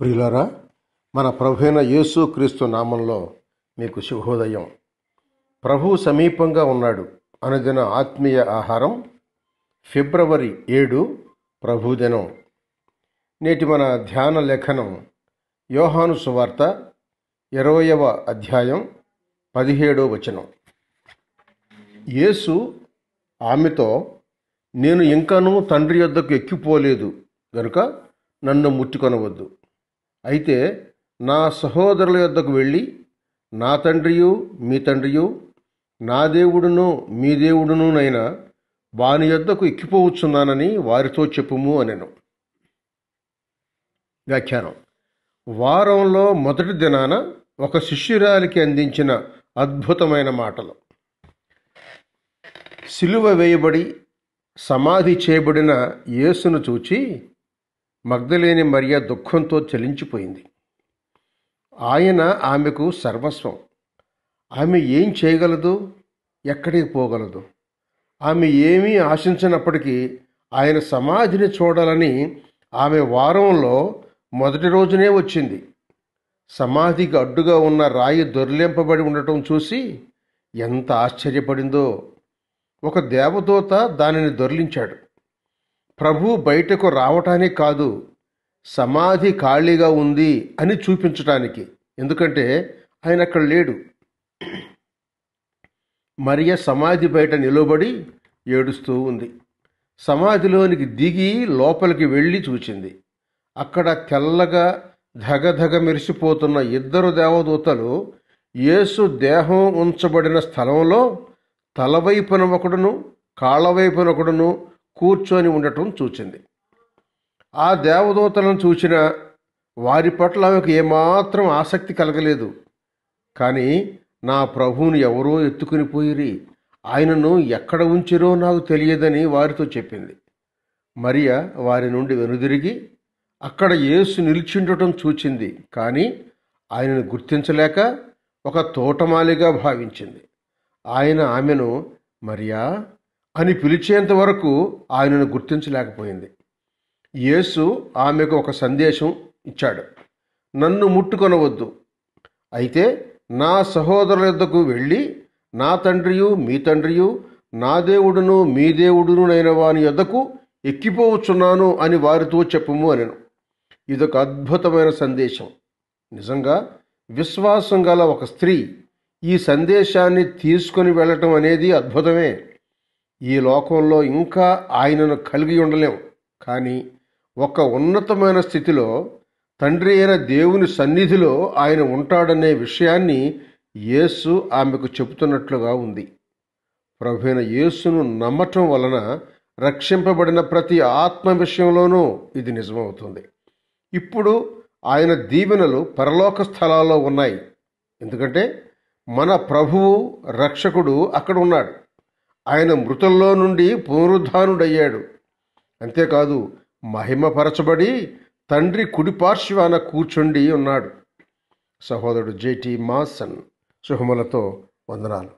ప్రియులరా మన యేసు క్రీస్తు నామంలో మీకు శుభోదయం ప్రభు సమీపంగా ఉన్నాడు అనుదిన ఆత్మీయ ఆహారం ఫిబ్రవరి ఏడు ప్రభుదినం నేటి మన ధ్యాన లేఖనం యోహాను సువార్త ఇరవయవ అధ్యాయం పదిహేడో వచనం యేసు ఆమెతో నేను ఇంకనూ తండ్రి యొద్దకు ఎక్కిపోలేదు గనుక నన్ను ముట్టుకొనవద్దు అయితే నా సహోదరుల యొద్దకు వెళ్ళి నా తండ్రియు మీ తండ్రియు నా దేవుడును మీ దేవుడునునైన వాని యొద్దకు ఎక్కిపోవచ్చున్నానని వారితో చెప్పుము అనెను వ్యాఖ్యానం వారంలో మొదటి దినాన ఒక శిష్యురాలికి అందించిన అద్భుతమైన మాటలు సిలువ వేయబడి సమాధి చేయబడిన యేసును చూచి మగ్ధులేని మరియా దుఃఖంతో చలించిపోయింది ఆయన ఆమెకు సర్వస్వం ఆమె ఏం చేయగలదు ఎక్కడికి పోగలదు ఆమె ఏమీ ఆశించినప్పటికీ ఆయన సమాధిని చూడాలని ఆమె వారంలో మొదటి రోజునే వచ్చింది సమాధికి అడ్డుగా ఉన్న రాయి దొర్లింపబడి ఉండటం చూసి ఎంత ఆశ్చర్యపడిందో ఒక దేవదూత దానిని దొర్లించాడు ప్రభు బయటకు రావటానికి కాదు సమాధి ఖాళీగా ఉంది అని చూపించటానికి ఎందుకంటే ఆయన అక్కడ లేడు మరియ సమాధి బయట నిలబడి ఏడుస్తూ ఉంది సమాధిలోనికి దిగి లోపలికి వెళ్ళి చూచింది అక్కడ తెల్లగా ధగధగ మెరిసిపోతున్న ఇద్దరు దేవదూతలు యేసు దేహం ఉంచబడిన స్థలంలో తలవైపున ఒకడును కాళ్ళవైపున ఒకడును కూర్చొని ఉండటం చూచింది ఆ దేవదూతలను చూసిన వారి పట్ల ఆమెకు ఏమాత్రం ఆసక్తి కలగలేదు కానీ నా ప్రభువును ఎవరో ఎత్తుకుని పోయిరి ఆయనను ఎక్కడ ఉంచిరో నాకు తెలియదని వారితో చెప్పింది మరియ వారి నుండి వెనుదిరిగి అక్కడ యేసు నిలిచిండటం చూచింది కానీ ఆయనను గుర్తించలేక ఒక తోటమాలిగా భావించింది ఆయన ఆమెను మరియా అని పిలిచేంత వరకు ఆయనను గుర్తించలేకపోయింది యేసు ఆమెకు ఒక సందేశం ఇచ్చాడు నన్ను ముట్టుకొనవద్దు అయితే నా సహోదరుల యొద్దకు వెళ్ళి నా తండ్రియు మీ తండ్రియు నా దేవుడును మీ దేవుడును అయిన వాని యొద్దకు ఎక్కిపోవచ్చున్నాను అని వారితో చెప్పము అనెను ఇదొక అద్భుతమైన సందేశం నిజంగా విశ్వాసం గల ఒక స్త్రీ ఈ సందేశాన్ని తీసుకొని వెళ్ళటం అనేది అద్భుతమే ఈ లోకంలో ఇంకా ఆయనను కలిగి ఉండలేము కానీ ఒక ఉన్నతమైన స్థితిలో తండ్రి అయిన దేవుని సన్నిధిలో ఆయన ఉంటాడనే విషయాన్ని యేసు ఆమెకు చెబుతున్నట్లుగా ఉంది అయిన యేసును నమ్మటం వలన రక్షింపబడిన ప్రతి ఆత్మ విషయంలోనూ ఇది నిజమవుతుంది ఇప్పుడు ఆయన దీవెనలు పరలోక స్థలాల్లో ఉన్నాయి ఎందుకంటే మన ప్రభువు రక్షకుడు అక్కడ ఉన్నాడు ఆయన మృతుల్లో నుండి పునరుద్ధానుడయ్యాడు అంతేకాదు మహిమపరచబడి తండ్రి కుడిపార్శ్వాన కూర్చుండి ఉన్నాడు సహోదరుడు జేటి మాసన్ శుభములతో వందనాలు